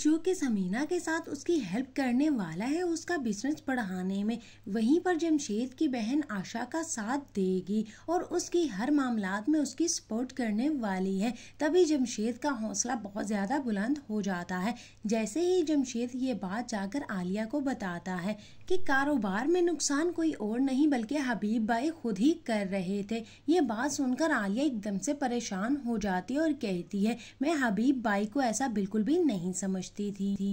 जो कि समीना के साथ उसकी हेल्प करने वाला है उसका बिजनेस बढ़ाने में वहीं पर जमशेद की बहन आशा का साथ देगी और उसकी हर मामला में उसकी सपोर्ट करने वाली है तभी जमशेद का हौसला बहुत ज़्यादा बुलंद हो जाता है जैसे ही जमशेद ये बात जाकर आलिया को बताता है कि कारोबार में नुकसान कोई और नहीं बल्कि हबीब भाई खुद ही कर रहे थे ये बात सुनकर आलिया एकदम से परेशान हो जाती है और कहती है मैं हबीब भाई को ऐसा बिल्कुल भी नहीं समझ समझती थी